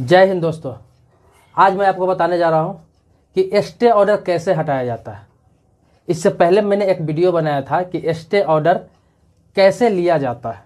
जय हिंद दोस्तों आज मैं आपको बताने जा रहा हूँ कि स्टे ऑर्डर कैसे हटाया जाता है इससे पहले मैंने एक वीडियो बनाया था कि स्टे ऑर्डर कैसे लिया जाता है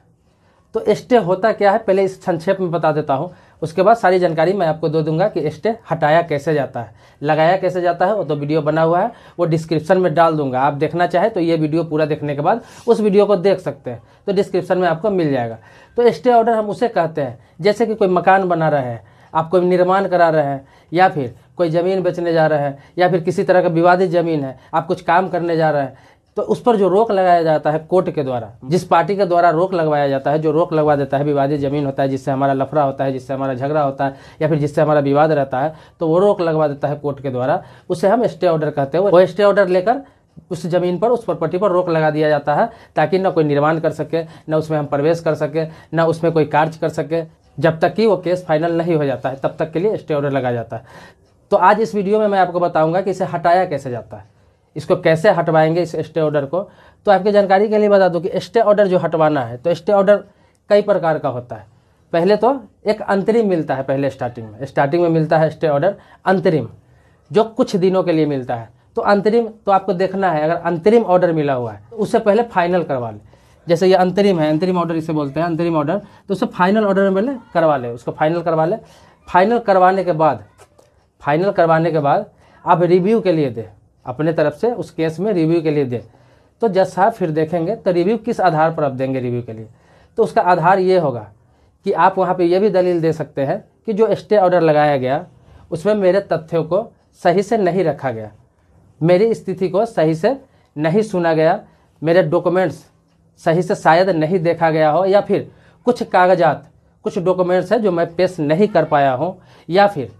तो स्टे होता क्या है पहले इस संक्षेप में बता देता हूँ उसके बाद सारी जानकारी मैं आपको दे दूंगा कि स्टे हटाया कैसे जाता है लगाया कैसे जाता है वो तो वीडियो बना हुआ है वो डिस्क्रिप्शन में डाल दूंगा आप देखना चाहे तो ये वीडियो पूरा देखने के बाद उस वीडियो को देख सकते हैं तो डिस्क्रिप्शन में आपको मिल जाएगा तो स्टे ऑर्डर हम उसे कहते हैं जैसे कि कोई मकान बना रहे हैं आपको निर्माण करा रहे हैं या फिर कोई ज़मीन बेचने जा रहे हैं या फिर किसी तरह का विवादित ज़मीन है आप कुछ काम करने जा रहे हैं तो उस पर जो रोक लगाया जाता है कोर्ट के द्वारा जिस पार्टी के द्वारा रोक लगवाया जाता है जो रोक लगवा देता है विवादित जमीन होता है जिससे हमारा लफड़ा होता है जिससे हमारा झगड़ा होता है या फिर जिससे हमारा विवाद रहता है तो वो रोक लगवा देता है कोर्ट के द्वारा उसे हम स्टे ऑर्डर कहते हैं वो स्टे ऑर्डर लेकर उस जमीन पर उस प्रॉपर्टी पर रोक लगा दिया जाता है ताकि न कोई निर्माण कर सके न उसमें हम प्रवेश कर सके न उसमें कोई कार्य कर सके जब तक कि वो केस फाइनल नहीं हो जाता है तब तक के लिए स्टे ऑर्डर लगाया जाता है तो आज इस वीडियो में मैं आपको बताऊंगा कि इसे हटाया कैसे जाता है इसको कैसे हटवाएंगे इस स्टे ऑर्डर को तो आपकी जानकारी के लिए बता दूँ कि स्टे ऑर्डर जो हटवाना है तो स्टे ऑर्डर कई प्रकार का होता है पहले तो एक अंतरिम मिलता है पहले स्टार्टिंग में स्टार्टिंग में मिलता है स्टे ऑर्डर अंतरिम जो कुछ दिनों के लिए मिलता है तो अंतरिम तो आपको देखना है अगर अंतरिम ऑर्डर मिला हुआ है उससे पहले फाइनल करवा लें जैसे ये अंतरिम है अंतरिम ऑर्डर इसे बोलते हैं अंतरिम ऑर्डर तो उसे फाइनल ऑर्डर में पहले करवा लें उसको फाइनल करवा लें फाइनल करवाने के बाद फाइनल करवाने के बाद आप रिव्यू के लिए दें अपने तरफ से उस केस में रिव्यू के लिए दें तो जज साहब फिर देखेंगे तो रिव्यू किस आधार पर आप देंगे रिव्यू के लिए तो उसका आधार ये होगा कि आप वहाँ पर यह भी दलील दे सकते हैं कि जो स्टे ऑर्डर लगाया गया उसमें मेरे तथ्यों को सही से नहीं रखा गया मेरी स्थिति को सही से नहीं सुना गया मेरे डॉक्यूमेंट्स सही से शायद नहीं देखा गया हो या फिर कुछ कागजात कुछ डॉक्यूमेंट्स हैं जो मैं पेश नहीं कर पाया हूँ या फिर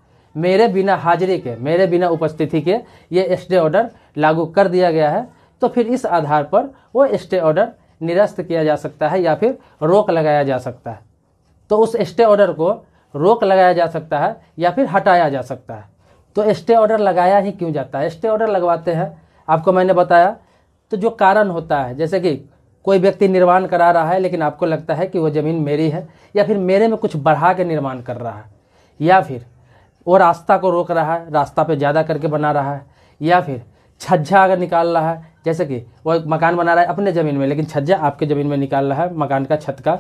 मेरे बिना हाजिरी के मेरे बिना उपस्थिति के ये स्टे ऑर्डर लागू कर दिया गया है तो फिर इस आधार पर वो स्टे ऑर्डर निरस्त किया जा सकता है या फिर रोक लगाया जा सकता है तो उस स्टे ऑर्डर को रोक लगाया जा सकता है या फिर हटाया जा सकता है तो स्टे ऑर्डर लगाया ही क्यों जाता है स्टे ऑर्डर लगवाते हैं आपको मैंने बताया तो जो कारण होता है जैसे कि कोई व्यक्ति निर्माण करा रहा है लेकिन आपको लगता है कि वो ज़मीन मेरी है या फिर मेरे में कुछ बढ़ा के निर्माण कर रहा है या फिर वो रास्ता को रोक रहा है रास्ता पे ज़्यादा करके बना रहा है या फिर छज्जा अगर निकाल रहा है जैसे कि वो मकान बना रहा है अपने ज़मीन में लेकिन छज्जा आपके ज़मीन में निकाल रहा है मकान का छत का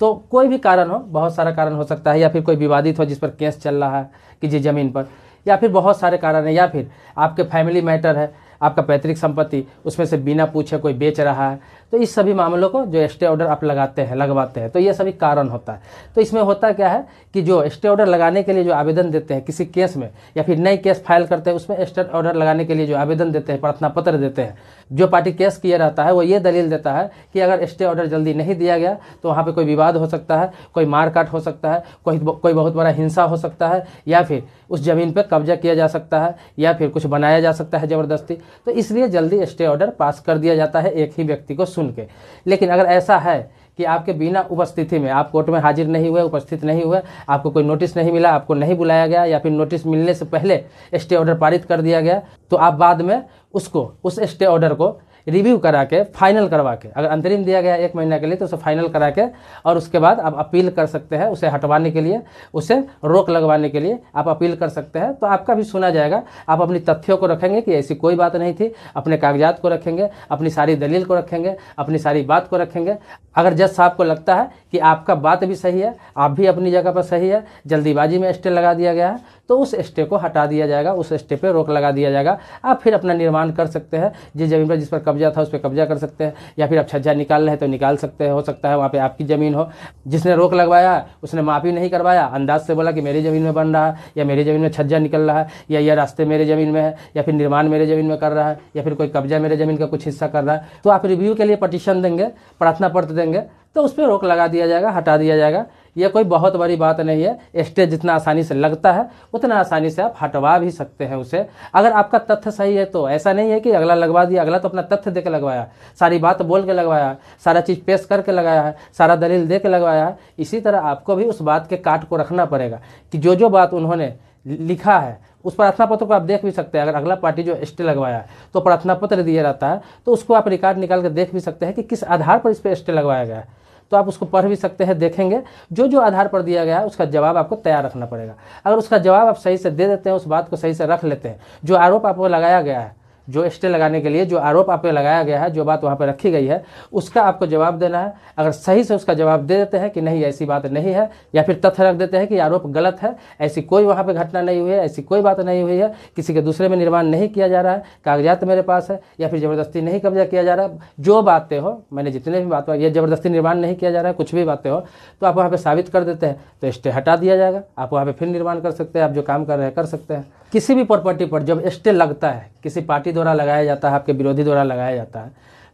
तो कोई भी कारण हो बहुत सारा कारण हो सकता है या फिर कोई विवादित हो जिस पर केस चल रहा है कि जी ज़मीन पर या फिर बहुत सारे कारण है या फिर आपके फैमिली मैटर है आपका पैतृक संपत्ति उसमें से बिना पूछे कोई बेच रहा है तो इस सभी मामलों को जो स्टे ऑर्डर आप लगाते हैं लगवाते हैं तो ये सभी कारण होता है तो इसमें होता क्या है कि जो स्टे ऑर्डर लगाने के लिए जो आवेदन देते हैं किसी केस में या फिर नए केस फाइल करते हैं उसमें स्टे ऑर्डर लगाने के लिए जो आवेदन देते हैं प्रार्थना पत्र देते हैं जो पार्टी केस किए रहता है वो ये दलील देता है कि अगर स्टे ऑर्डर जल्दी नहीं दिया गया तो वहाँ पर कोई विवाद हो सकता है कोई मारकाट हो सकता है कोई कोई बहुत बड़ा हिंसा हो सकता है या फिर उस ज़मीन पर कब्जा किया जा सकता है या फिर कुछ बनाया जा सकता है ज़बरदस्ती तो इसलिए जल्दी स्टे ऑर्डर पास कर दिया जाता है एक ही व्यक्ति को सुन के लेकिन अगर ऐसा है कि आपके बिना उपस्थिति में आप कोर्ट में हाजिर नहीं हुए उपस्थित नहीं हुए आपको कोई नोटिस नहीं मिला आपको नहीं बुलाया गया या फिर नोटिस मिलने से पहले स्टे ऑर्डर पारित कर दिया गया तो आप बाद में उसको उस स्टे ऑर्डर को रिव्यू करा के फाइनल करवा के अगर अंतरिम दिया गया एक महीना के लिए तो उसे फाइनल करा के और उसके बाद आप अपील कर सकते हैं उसे हटवाने के लिए उसे रोक लगवाने के लिए आप अपील कर सकते हैं तो आपका भी सुना जाएगा आप अपनी तथ्यों को रखेंगे कि ऐसी कोई बात नहीं थी अपने कागजात को रखेंगे अपनी सारी दलील को रखेंगे अपनी सारी बात को रखेंगे अगर जज साहब को लगता है कि आपका बात भी सही है आप भी अपनी जगह पर सही है जल्दीबाजी में स्टे लगा दिया गया है तो उस स्टे को हटा दिया जाएगा उस स्टे पर रोक लगा दिया जाएगा आप फिर अपना निर्माण कर सकते हैं जिस जमीन पर जिस पर कब्जा था उस पर कब्जा कर सकते हैं या फिर आप छज्जा निकाल रहे तो निकाल सकते हैं हो सकता है वहाँ पर आपकी ज़मीन हो जिसने रोक लगवाया उसने माफ़ी नहीं करवाया अंदाज से बोला कि मेरी ज़मीन में बन रहा है या मेरी ज़मीन में छज्जा निकल रहा है या यह रास्ते मेरे ज़मीन में है या फिर निर्माण मेरे ज़मीन में कर रहा है या फिर कोई कब्जा मेरे ज़मीन का कुछ हिस्सा कर रहा है तो आप रिव्यू के लिए पटिशन देंगे प्रार्थना पत्र देंगे तो उस पर रोक लगा दिया जाएगा हटा दिया जाएगा यह कोई बहुत बड़ी बात नहीं है स्टेज जितना आसानी से लगता है उतना आसानी से आप हटवा भी सकते हैं उसे अगर आपका तथ्य सही है तो ऐसा नहीं है कि अगला लगवा दिया अगला तो अपना तथ्य दे लगवाया सारी बात बोल के लगवाया सारा चीज़ पेश करके लगाया है सारा दलील दे के लगवाया है इसी तरह आपको भी उस बात के काट को रखना पड़ेगा कि जो जो बात उन्होंने लिखा है उस प्रार्थना पत्र को आप देख भी सकते हैं अगर अगला पार्टी जो स्टे लगवाया है तो प्रार्थना पत्र दिया जाता है तो उसको आप रिकॉर्ड निकाल कर देख भी सकते हैं कि किस आधार पर इस पर स्टे लगवाया गया है तो आप उसको पढ़ भी सकते हैं देखेंगे जो जो आधार पर दिया गया है उसका जवाब आपको तैयार रखना पड़ेगा अगर उसका जवाब आप सही से दे देते हैं उस बात को सही से रख लेते हैं जो आरोप आपको लगाया गया है जो स्टे लगाने के लिए जो आरोप आप पे लगाया गया है जो बात वहाँ पर रखी गई है उसका आपको जवाब देना है अगर सही से उसका जवाब दे देते हैं कि नहीं ऐसी बात नहीं है या फिर तथ्य रख देते हैं कि आरोप गलत है ऐसी कोई वहाँ पर घटना नहीं हुई है ऐसी कोई बात नहीं हुई है किसी के दूसरे में निर्माण नहीं किया जा रहा है कागजात मेरे पास है या फिर ज़बरदस्ती नहीं कब्जा किया जा रहा है जो बातें हो मैंने जितने भी बात ये ज़बरदस्ती निर्माण नहीं किया जा रहा है कुछ भी बातें हो तो आप वहाँ पर साबित कर देते हैं तो स्टे हटा दिया जाएगा आप वहाँ पर फिर निर्माण कर सकते हैं आप जो काम कर रहे हैं कर सकते हैं किसी भी प्रॉपर्टी पर जब स्टे लगता है किसी पार्टी पार्टी द्वारा लगाया जाता है आपके विरोधी द्वारा लगाया जाता है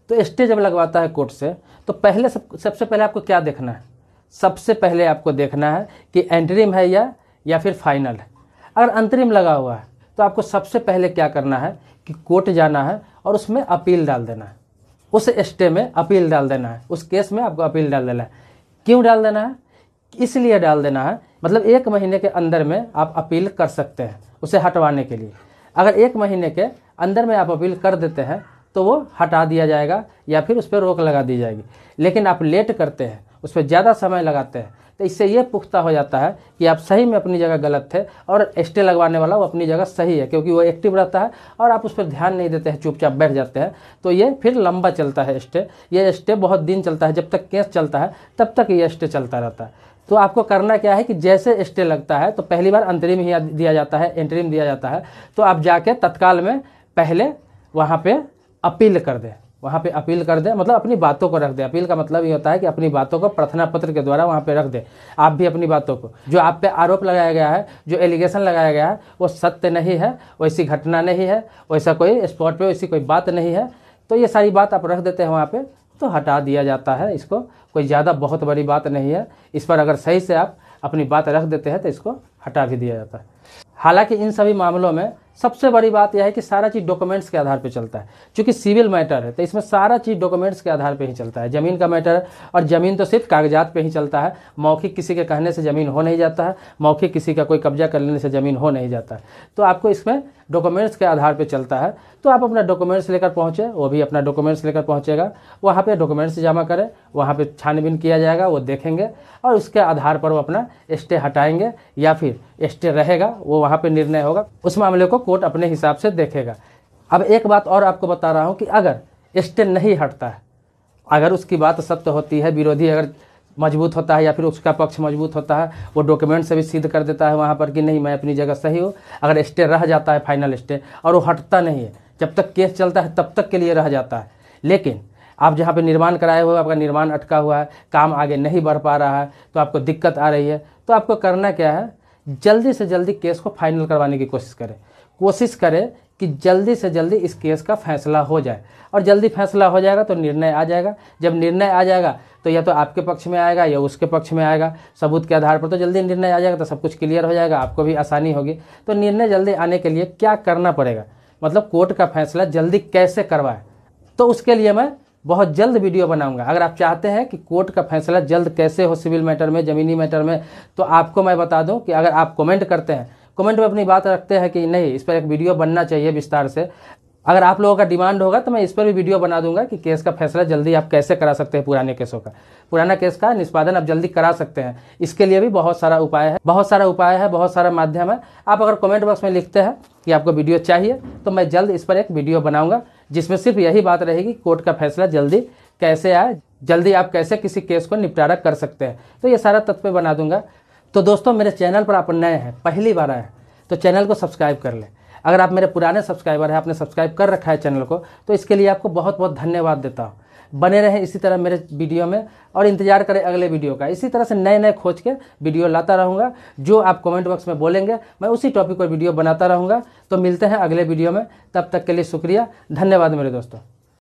तो स्टे जब लगवाता है कोर्ट से तो पहले सब सबसे पहले आपको क्या देखना है सबसे पहले आपको देखना है कि एंट्रीम है या या फिर फाइनल है अगर अंतरिम लगा हुआ है तो आपको सबसे पहले क्या करना है कि कोर्ट जाना है और उसमें अपील डाल देना है उस स्टे में अपील डाल देना है उस केस में आपको अपील डाल देना है क्यों डाल देना है इसलिए डाल देना है मतलब एक महीने के अंदर में आप अपील कर सकते हैं उसे हटवाने के लिए अगर एक महीने के अंदर में आप अपील कर देते हैं तो वो हटा दिया जाएगा या फिर उस पर रोक लगा दी जाएगी लेकिन आप लेट करते हैं उस पर ज़्यादा समय लगाते हैं तो इससे ये पुख्ता हो जाता है कि आप सही में अपनी जगह गलत थे और स्टे लगवाने वाला वो अपनी जगह सही है क्योंकि वो एक्टिव रहता है और आप उस पर ध्यान नहीं देते हैं चुपचाप बैठ जाते हैं तो ये फिर लंबा चलता है स्टे ये स्टे बहुत दिन चलता है जब तक केस चलता है तब तक ये स्टे चलता रहता है तो आपको करना क्या है कि जैसे स्टे लगता है तो पहली बार अंतरिम ही दिया जाता है एंट्रीम दिया जाता है तो आप जाके तत्काल में पहले वहाँ पर अपील कर दें वहाँ पे अपील कर दें मतलब अपनी बातों को रख दें अपील का मतलब ये होता है कि अपनी बातों को प्रार्थना पत्र के द्वारा वहाँ पे रख दें आप भी अपनी बातों को जो आप पे आरोप लगाया गया है जो एलिगेशन लगाया गया है वो सत्य नहीं है वैसी घटना नहीं है वैसा कोई स्पॉट पर वैसी कोई बात नहीं है तो ये सारी बात आप रख देते हैं वहाँ पर तो हटा दिया जाता है इसको कोई ज़्यादा बहुत बड़ी बात नहीं है इस पर अगर सही से आप अपनी बात रख देते हैं तो इसको हटा भी दिया जाता है हालांकि इन सभी मामलों में सबसे बड़ी बात यह है कि सारा चीज़ डॉक्यूमेंट्स के आधार पर चलता है क्योंकि सिविल मैटर है तो इसमें सारा चीज़ डॉक्यूमेंट्स के आधार पर ही चलता है ज़मीन का मैटर और ज़मीन तो सिर्फ कागजात पर ही चलता है मौखिक किसी के कहने से ज़मीन हो नहीं जाता है मौखिक किसी का कोई कब्जा कर लेने से ज़मीन हो नहीं जाता है तो आपको इसमें डॉक्यूमेंट्स के आधार पे चलता है तो आप अपना डॉक्यूमेंट्स लेकर पहुँचे वो भी अपना डॉक्यूमेंट्स लेकर पहुँचेगा वहाँ पे डॉक्यूमेंट्स जमा करें वहाँ पे छानबीन किया जाएगा वो देखेंगे और उसके आधार पर वो अपना स्टे हटाएंगे या फिर स्टे रहेगा वो वहाँ पर निर्णय होगा उस मामले को कोर्ट अपने हिसाब से देखेगा अब एक बात और आपको बता रहा हूँ कि अगर स्टे नहीं हटता है अगर उसकी बात सत्य होती है विरोधी अगर मजबूत होता है या फिर उसका पक्ष मजबूत होता है वो डॉक्यूमेंट से भी सिद्ध कर देता है वहाँ पर कि नहीं मैं अपनी जगह सही हूँ अगर स्टे रह जाता है फाइनल स्टे और वो हटता नहीं है जब तक केस चलता है तब तक के लिए रह जाता है लेकिन आप जहाँ पे निर्माण कराए हुए आपका निर्माण अटका हुआ है काम आगे नहीं बढ़ पा रहा है तो आपको दिक्कत आ रही है तो आपको करना क्या है जल्दी से जल्दी केस को फाइनल करवाने की कोशिश करें कोशिश करें कि जल्दी से जल्दी इस केस का फैसला हो जाए और जल्दी फैसला हो जाएगा तो निर्णय आ जाएगा जब निर्णय आ जाएगा तो या तो आपके पक्ष में आएगा या उसके पक्ष में आएगा सबूत के आधार पर तो जल्दी निर्णय आ जाएगा तो सब कुछ क्लियर हो जाएगा आपको भी आसानी होगी तो निर्णय जल्दी आने के लिए क्या करना पड़ेगा मतलब कोर्ट का फैसला जल्दी कैसे करवाए तो उसके लिए मैं बहुत जल्द वीडियो बनाऊंगा अगर आप चाहते हैं कि कोर्ट का फैसला जल्द कैसे हो सिविल मैटर में ज़मीनी मैटर में तो आपको मैं बता दूं कि अगर आप कमेंट करते हैं कमेंट में अपनी बात रखते हैं कि नहीं इस पर एक वीडियो बनना चाहिए विस्तार से अगर आप लोगों का डिमांड होगा तो मैं इस पर भी वीडियो बना दूंगा कि केस का फैसला जल्दी आप कैसे करा सकते हैं पुराने केसों का पुराना केस का निष्पादन आप जल्दी करा सकते हैं इसके लिए भी बहुत सारा उपाय है बहुत सारा उपाय है बहुत सारा माध्यम है आप अगर कमेंट बॉक्स में लिखते हैं कि आपको वीडियो चाहिए तो मैं जल्द इस पर एक वीडियो बनाऊंगा जिसमें सिर्फ यही बात रहेगी कोर्ट का फैसला जल्दी कैसे आए जल्दी आप कैसे किसी केस को निपटारा कर सकते हैं तो ये सारा तत्व बना दूंगा तो दोस्तों मेरे चैनल पर आप नए हैं पहली बार आए हैं तो चैनल को सब्सक्राइब कर लें अगर आप मेरे पुराने सब्सक्राइबर हैं आपने सब्सक्राइब कर रखा है चैनल को तो इसके लिए आपको बहुत बहुत धन्यवाद देता हूँ बने रहें इसी तरह मेरे वीडियो में और इंतजार करें अगले वीडियो का इसी तरह से नए नए खोज के वीडियो लाता रहूँगा जो आप कमेंट बॉक्स में बोलेंगे मैं उसी टॉपिक पर वीडियो बनाता रहूँगा तो मिलते हैं अगले वीडियो में तब तक के लिए शुक्रिया धन्यवाद मेरे दोस्तों